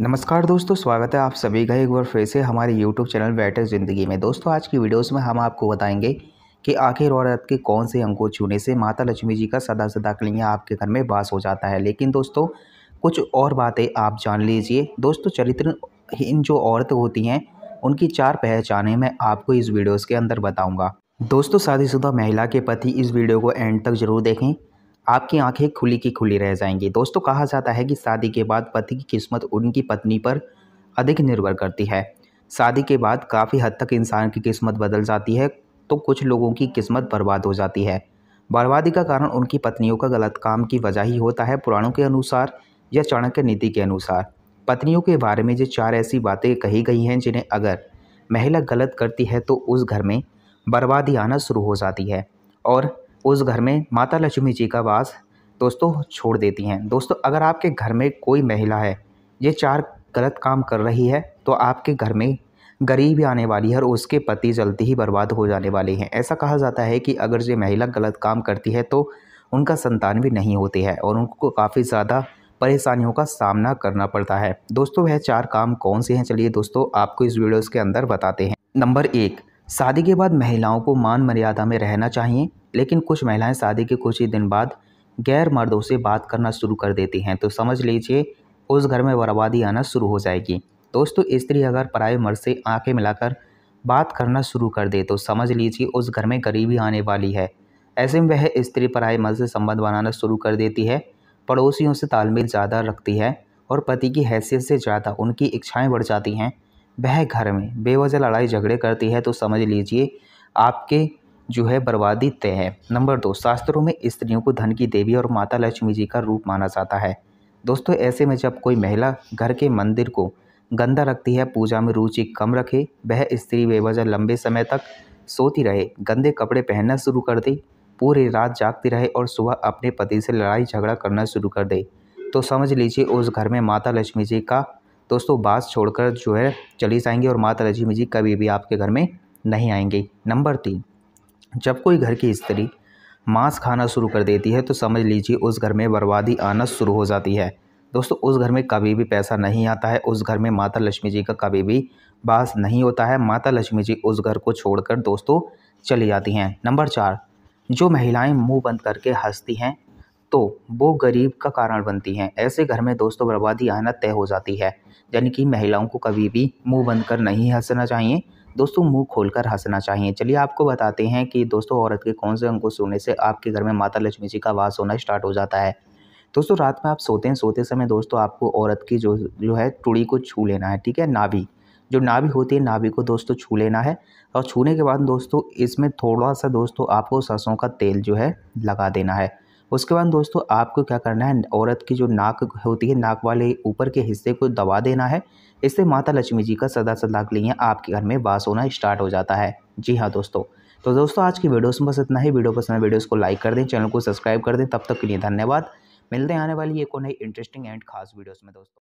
नमस्कार दोस्तों स्वागत है आप सभी का एक बार फिर से हमारे YouTube चैनल बैटर ज़िंदगी में दोस्तों आज की वीडियोस में हम आपको बताएंगे कि आखिर औरत के कौन से अंग को छूने से माता लक्ष्मी जी का सदा सदा कलिंग आपके घर में बास हो जाता है लेकिन दोस्तों कुछ और बातें आप जान लीजिए दोस्तों चरित्र इन जो औरत होती हैं उनकी चार पहचाने मैं आपको इस वीडियोज़ के अंदर बताऊँगा दोस्तों शादीशुदा महिला के पति इस वीडियो को एंड तक ज़रूर देखें आपकी आंखें खुली की खुली रह जाएंगी दोस्तों कहा जाता है कि शादी के बाद पति की किस्मत उनकी पत्नी पर अधिक निर्भर करती है शादी के बाद काफ़ी हद तक इंसान की किस्मत बदल जाती है तो कुछ लोगों की किस्मत बर्बाद हो जाती है बर्बादी का कारण उनकी पत्नियों का गलत काम की वजह ही होता है पुराणों के अनुसार या चाणक्य नीति के अनुसार पत्नियों के बारे में जो चार ऐसी बातें कही गई हैं जिन्हें अगर महिला गलत करती है तो उस घर में बर्बादी आना शुरू हो जाती है और उस घर में माता लक्ष्मी जी का वास दोस्तों छोड़ देती हैं दोस्तों अगर आपके घर में कोई महिला है ये चार गलत काम कर रही है तो आपके घर में गरीब आने वाली है और उसके पति जल्दी ही बर्बाद हो जाने वाले हैं ऐसा कहा जाता है कि अगर ये महिला गलत काम करती है तो उनका संतान भी नहीं होती है और उनको काफ़ी ज़्यादा परेशानियों का सामना करना पड़ता है दोस्तों वह चार काम कौन से हैं चलिए दोस्तों आपको इस वीडियोज़ के अंदर बताते हैं नंबर एक शादी के बाद महिलाओं को मान मर्यादा में रहना चाहिए लेकिन कुछ महिलाएं शादी के कुछ ही दिन बाद गैर मर्दों से बात करना शुरू कर देती हैं तो समझ लीजिए उस घर में बर्बादी आना शुरू हो जाएगी दोस्तों स्त्री अगर पराए मर्द से आंखें मिलाकर बात करना शुरू कर दे तो समझ लीजिए उस घर में गरीबी आने वाली है ऐसे में वह स्त्री पराए मर्द से संबंध बनाना शुरू कर देती है पड़ोसियों से तालमेल ज़्यादा रखती है और पति की हैसियत से ज़्यादा उनकी इच्छाएं बढ़ जाती हैं वह घर में बेवजह लड़ाई झगड़े करती है तो समझ लीजिए आपके जो है बर्बादी तय है नंबर दो शास्त्रों में स्त्रियों को धन की देवी और माता लक्ष्मी जी का रूप माना जाता है दोस्तों ऐसे में जब कोई महिला घर के मंदिर को गंदा रखती है पूजा में रुचि कम रखे वह स्त्री बेवजह लंबे समय तक सोती रहे गंदे कपड़े पहनना शुरू कर दे पूरी रात जागती रहे और सुबह अपने पति से लड़ाई झगड़ा करना शुरू कर दे तो समझ लीजिए उस घर में माता लक्ष्मी जी का दोस्तों बास छोड़कर जो है चली जाएंगी और माता लक्ष्मी जी कभी भी आपके घर में नहीं आएंगी नंबर तीन जब कोई घर की स्त्री मांस खाना शुरू कर देती है तो समझ लीजिए उस घर में बर्बादी आना शुरू हो जाती है दोस्तों उस घर में कभी भी पैसा नहीं आता है उस घर में माता लक्ष्मी जी का कभी भी बास नहीं होता है माता लक्ष्मी जी उस घर को छोड़कर दोस्तों चली जाती हैं नंबर चार जो महिलाएं मुंह बंद करके हंसती हैं तो वो गरीब का कारण बनती हैं ऐसे घर में दोस्तों बर्बादी आना तय हो जाती है यानी कि महिलाओं को कभी भी मुँह बंद कर नहीं हंसना चाहिए दोस्तों मुंह खोलकर हंसना चाहिए चलिए आपको बताते हैं कि दोस्तों औरत के कौन से अंग को सोने से आपके घर में माता लक्ष्मी जी का वास होना स्टार्ट हो जाता है दोस्तों रात में आप सोते हैं सोते समय दोस्तों आपको औरत की जो जो है टुड़ी को छू लेना है ठीक है नाभि जो नाभि होती है नाभि को दोस्तों छू लेना है और छूने के बाद दोस्तों इसमें थोड़ा सा दोस्तों आपको सरसों का तेल जो है लगा देना है उसके बाद दोस्तों आपको क्या करना है औरत की जो नाक होती है नाक वाले ऊपर के हिस्से को दबा देना है इससे माता लक्ष्मी जी का सदा सदा लिए आपके घर में वास होना स्टार्ट हो जाता है जी हाँ दोस्तों तो दोस्तों आज की वीडियोस में बस इतना ही वीडियो पसंद है वीडियोस को लाइक कर दें चैनल को सब्सक्राइब कर दें तब तक के लिए धन्यवाद मिलते हैं आने वाली एक और नई इंटरेस्टिंग एंड खास वीडियोस में दोस्तों